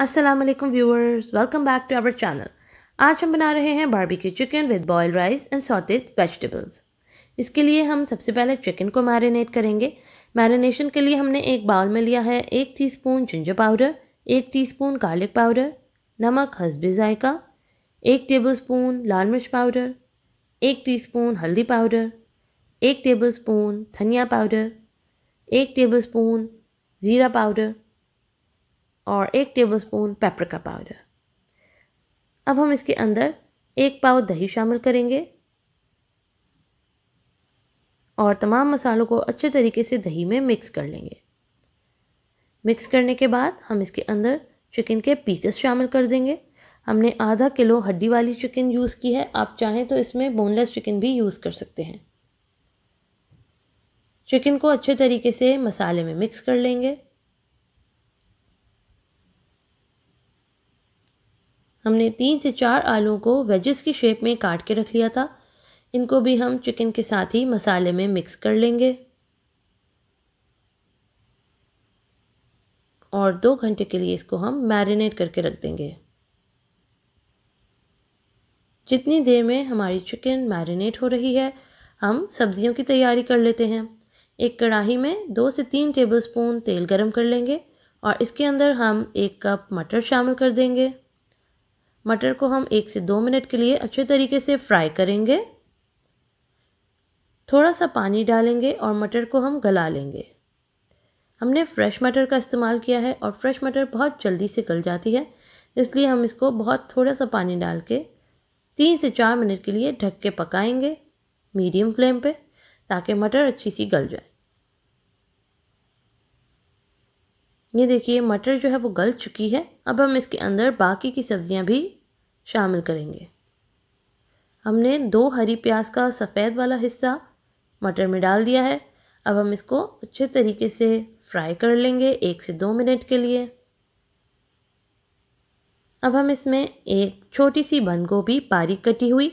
Aslam viewers welcome back to our channel आज हम बना रहे हैं के chicken with boil rice and sauteed vegetables इसके लिए हम सबसे पहले चिकन को मैरिनेट करेंगे मैरिनेशन के लिए हमने एक बाउल में लिया है एक टीस्पून जिंजर पाउडर एक टीस्पून गार्लिक पाउडर नमक हसबे ज़ायका एक टेबलस्पून लाल मिर्च पाउडर एक टीस्पून हल्दी पाउडर एक टेबलस्पून धनिया पाउडर एक टेबलस्पून ज़ीरा पाउडर और एक टेबलस्पून पेपर का पाउडर अब हम इसके अंदर एक पाव दही शामिल करेंगे और तमाम मसालों को अच्छे तरीके से दही में मिक्स कर लेंगे मिक्स करने के बाद हम इसके अंदर चिकन के पीसेस शामिल कर देंगे हमने आधा किलो हड्डी वाली चिकन यूज़ की है आप चाहें तो इसमें बोनलेस चिकन भी यूज़ कर सकते हैं चिकन को अच्छे तरीके से मसाले में मिक्स कर लेंगे हमने तीन से चार आलू को वेजेस की शेप में काट के रख लिया था इनको भी हम चिकन के साथ ही मसाले में मिक्स कर लेंगे और दो घंटे के लिए इसको हम मैरिनेट करके रख देंगे जितनी देर में हमारी चिकन मैरिनेट हो रही है हम सब्जियों की तैयारी कर लेते हैं एक कढ़ाई में दो से तीन टेबलस्पून तेल गरम कर लेंगे और इसके अंदर हम एक कप मटर शामिल कर देंगे मटर को हम एक से दो मिनट के लिए अच्छे तरीके से फ्राई करेंगे थोड़ा सा पानी डालेंगे और मटर को हम गला लेंगे हमने फ्रेश मटर का इस्तेमाल किया है और फ्रेश मटर बहुत जल्दी से गल जाती है इसलिए हम इसको बहुत थोड़ा सा पानी डाल के तीन से चार मिनट के लिए ढक के पकाएंगे मीडियम फ्लेम पे ताकि मटर अच्छी सी गल जाए ये देखिए मटर जो है वो गल चुकी है अब हम इसके अंदर बाकी की सब्ज़ियाँ भी शामिल करेंगे हमने दो हरी प्याज का सफ़ेद वाला हिस्सा मटर में डाल दिया है अब हम इसको अच्छे तरीके से फ्राई कर लेंगे एक से दो मिनट के लिए अब हम इसमें एक छोटी सी बंद गोभी बारीक कटी हुई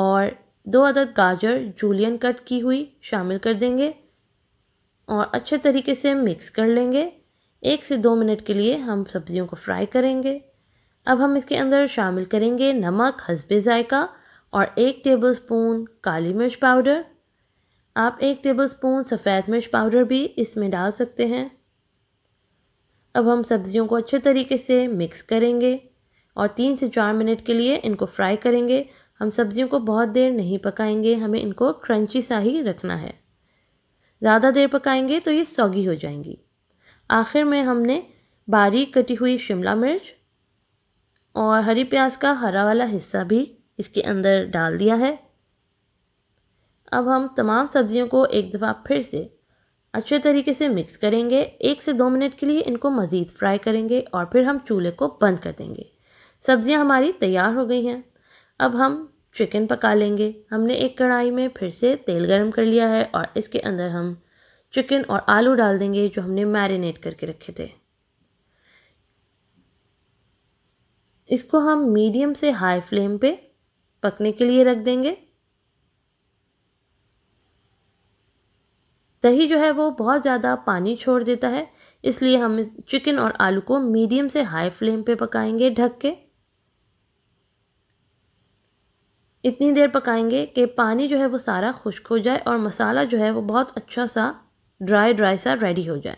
और दो अदद गाजर जूलियन कट की हुई शामिल कर देंगे और अच्छे तरीके से मिक्स कर लेंगे एक से दो मिनट के लिए हम सब्जियों को फ्राई करेंगे अब हम इसके अंदर शामिल करेंगे नमक हसबे ज़ायका और एक टेबलस्पून काली मिर्च पाउडर आप एक टेबलस्पून सफ़ेद मिर्च पाउडर भी इसमें डाल सकते हैं अब हम सब्जियों को अच्छे तरीके से मिक्स करेंगे और तीन से चार मिनट के लिए इनको फ्राई करेंगे हम सब्जियों को बहुत देर नहीं पकाएंगे हमें इनको क्रंची सा ही रखना है ज़्यादा देर पकाएंगे तो ये सौगी हो जाएंगी आखिर में हमने बारीक कटी हुई शिमला मिर्च और हरी प्याज का हरा वाला हिस्सा भी इसके अंदर डाल दिया है अब हम तमाम सब्जियों को एक दफ़ा फिर से अच्छे तरीके से मिक्स करेंगे एक से दो मिनट के लिए इनको मज़ीद फ्राई करेंगे और फिर हम चूल्हे को बंद कर देंगे सब्ज़ियाँ हमारी तैयार हो गई हैं अब हम चिकन पका लेंगे हमने एक कढ़ाई में फिर से तेल गरम कर लिया है और इसके अंदर हम चिकन और आलू डाल देंगे जो हमने मैरिनेट करके रखे थे इसको हम मीडियम से हाई फ्लेम पे पकने के लिए रख देंगे दही जो है वो बहुत ज़्यादा पानी छोड़ देता है इसलिए हम चिकन और आलू को मीडियम से हाई फ्लेम पे पकाएंगे ढक के इतनी देर पकाएंगे कि पानी जो है वो सारा खुश्क हो जाए और मसाला जो है वो बहुत अच्छा सा ड्राई ड्राई सा रेडी हो जाए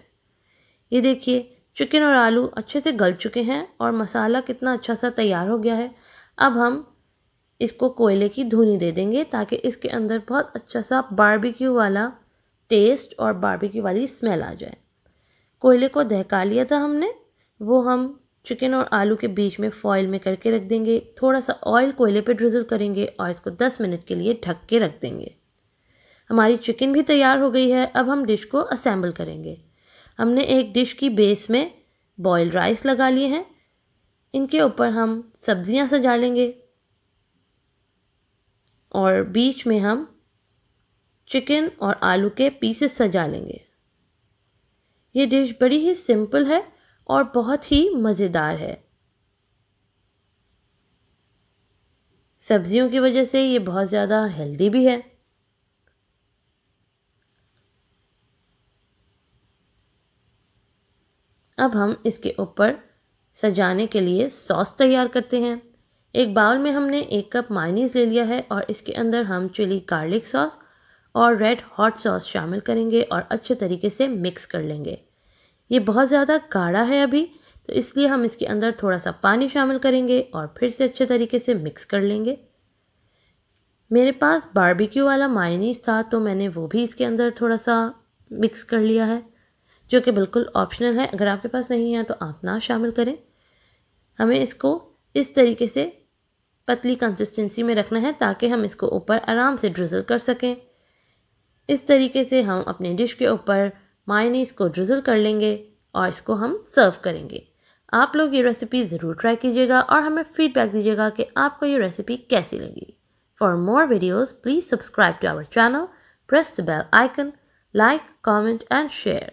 ये देखिए चिकन और आलू अच्छे से गल चुके हैं और मसाला कितना अच्छा सा तैयार हो गया है अब हम इसको कोयले की धुनी दे देंगे ताकि इसके अंदर बहुत अच्छा सा बारबेक्यू वाला टेस्ट और बारबेक्यू वाली स्मेल आ जाए कोयले को दहका लिया था हमने वो हम चिकन और आलू के बीच में फॉयल में करके रख देंगे थोड़ा सा ऑयल कोयले पे ड्रिजल करेंगे और इसको 10 मिनट के लिए ढक के रख देंगे हमारी चिकन भी तैयार हो गई है अब हम डिश को असेंबल करेंगे हमने एक डिश की बेस में बॉयल राइस लगा लिए हैं इनके ऊपर हम सब्जियां सजा लेंगे और बीच में हम चिकन और आलू के पीसेस सजा लेंगे ये डिश बड़ी ही सिंपल है और बहुत ही मज़ेदार है सब्जियों की वजह से ये बहुत ज़्यादा हेल्दी भी है अब हम इसके ऊपर सजाने के लिए सॉस तैयार करते हैं एक बाउल में हमने एक कप मायनीस ले लिया है और इसके अंदर हम चिली गार्लिक सॉस और रेड हॉट सॉस शामिल करेंगे और अच्छे तरीके से मिक्स कर लेंगे ये बहुत ज़्यादा गाढ़ा है अभी तो इसलिए हम इसके अंदर थोड़ा सा पानी शामिल करेंगे और फिर से अच्छे तरीके से मिक्स कर लेंगे मेरे पास बारबेक्यू वाला मायनीस था तो मैंने वो भी इसके अंदर थोड़ा सा मिक्स कर लिया है जो कि बिल्कुल ऑप्शनल है अगर आपके पास नहीं है तो आप ना शामिल करें हमें इसको इस तरीके से पतली कंसिस्टेंसी में रखना है ताकि हम इसको ऊपर आराम से ड्रिजल कर सकें इस तरीके से हम अपने डिश के ऊपर मायनीस को ड्रिजल कर लेंगे और इसको हम सर्व करेंगे आप लोग ये रेसिपी ज़रूर ट्राई कीजिएगा और हमें फीडबैक दीजिएगा कि आपको ये रेसिपी कैसी लगी for more videos please subscribe to our channel press the bell icon like comment and share